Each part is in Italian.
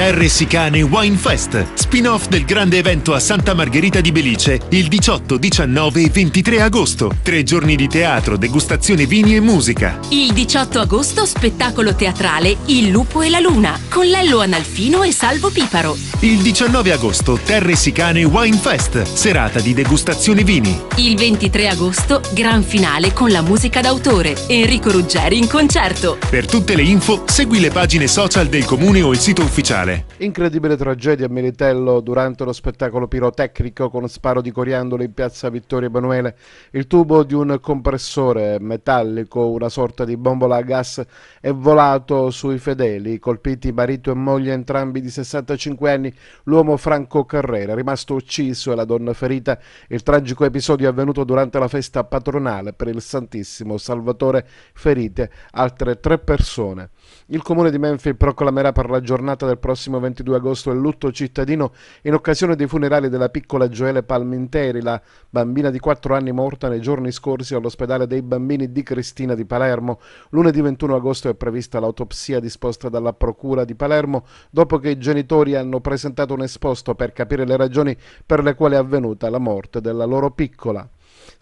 Terresicane Wine Fest, spin-off del grande evento a Santa Margherita di Belice il 18, 19 e 23 agosto. Tre giorni di teatro, degustazione vini e musica. Il 18 agosto spettacolo teatrale Il lupo e la luna con Lello Analfino e Salvo Piparo. Il 19 agosto Terresicane Wine Fest, serata di degustazione vini. Il 23 agosto gran finale con la musica d'autore. Enrico Ruggeri in concerto. Per tutte le info segui le pagine social del comune o il sito ufficiale male. Incredibile tragedia a Meritello durante lo spettacolo pirotecnico con sparo di coriandolo in piazza Vittorio Emanuele. Il tubo di un compressore metallico, una sorta di bombola a gas, è volato sui fedeli, colpiti marito e moglie entrambi di 65 anni, l'uomo Franco Carrera, rimasto ucciso e la donna ferita. Il tragico episodio è avvenuto durante la festa patronale per il Santissimo Salvatore, ferite altre tre persone. Il comune di Menfi proclamerà per la giornata del prossimo prossimo 22 agosto è lutto cittadino in occasione dei funerali della piccola Gioele Palminteri, la bambina di 4 anni morta nei giorni scorsi all'ospedale dei bambini di Cristina di Palermo. Lunedì 21 agosto è prevista l'autopsia disposta dalla Procura di Palermo dopo che i genitori hanno presentato un esposto per capire le ragioni per le quali è avvenuta la morte della loro piccola.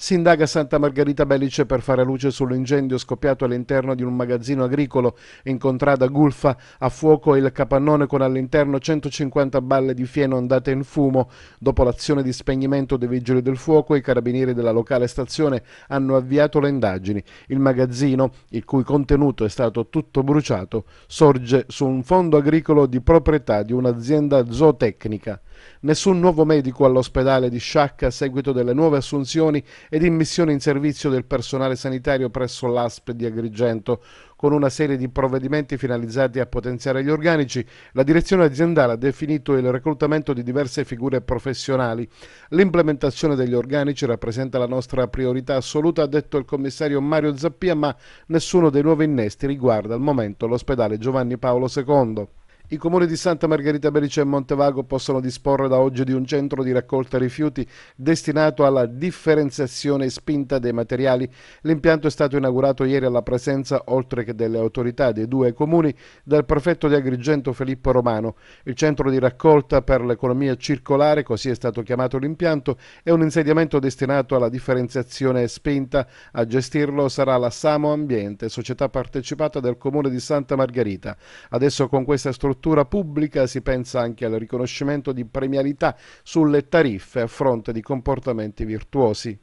Si indaga Santa Margherita Belice per fare luce sull'incendio scoppiato all'interno di un magazzino agricolo in contrada Gulfa. A fuoco il capannone con all'interno 150 balle di fieno andate in fumo. Dopo l'azione di spegnimento dei vigili del fuoco, i carabinieri della locale stazione hanno avviato le indagini. Il magazzino, il cui contenuto è stato tutto bruciato, sorge su un fondo agricolo di proprietà di un'azienda zootecnica. Nessun nuovo medico all'ospedale di Sciacca a seguito delle nuove assunzioni ed in missione in servizio del personale sanitario presso l'ASP di Agrigento. Con una serie di provvedimenti finalizzati a potenziare gli organici, la direzione aziendale ha definito il reclutamento di diverse figure professionali. L'implementazione degli organici rappresenta la nostra priorità assoluta, ha detto il commissario Mario Zappia, ma nessuno dei nuovi innesti riguarda al momento l'ospedale Giovanni Paolo II. I comuni di Santa Margherita Belice e Montevago possono disporre da oggi di un centro di raccolta rifiuti destinato alla differenziazione spinta dei materiali. L'impianto è stato inaugurato ieri alla presenza, oltre che delle autorità dei due comuni, dal prefetto di Agrigento Filippo Romano. Il centro di raccolta per l'economia circolare, così è stato chiamato l'impianto, è un insediamento destinato alla differenziazione spinta. A gestirlo sarà la Samo Ambiente, società partecipata del comune di Santa Margherita. Adesso con questa struttura struttura pubblica, si pensa anche al riconoscimento di premialità sulle tariffe a fronte di comportamenti virtuosi.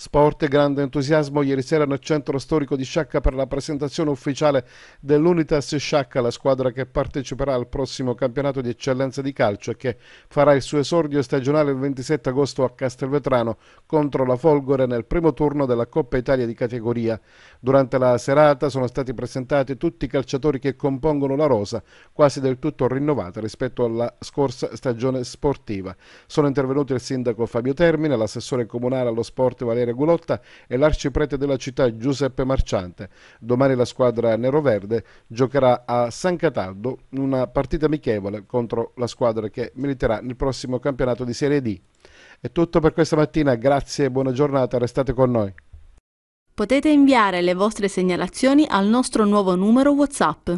Sport, grande entusiasmo ieri sera nel centro storico di Sciacca per la presentazione ufficiale dell'Unitas Sciacca, la squadra che parteciperà al prossimo campionato di eccellenza di calcio e che farà il suo esordio stagionale il 27 agosto a Castelvetrano contro la Folgore nel primo turno della Coppa Italia di categoria. Durante la serata sono stati presentati tutti i calciatori che compongono la rosa, quasi del tutto rinnovata rispetto alla scorsa stagione sportiva. Sono intervenuti il sindaco Fabio Termine, l'assessore comunale allo sport Valerio Gabriele Gulotta e l'arciprete della città Giuseppe Marciante. Domani la squadra neroverde giocherà a San Cataldo una partita amichevole contro la squadra che militerà nel prossimo campionato di Serie D. È tutto per questa mattina, grazie e buona giornata, restate con noi. Potete inviare le vostre segnalazioni al nostro nuovo numero WhatsApp.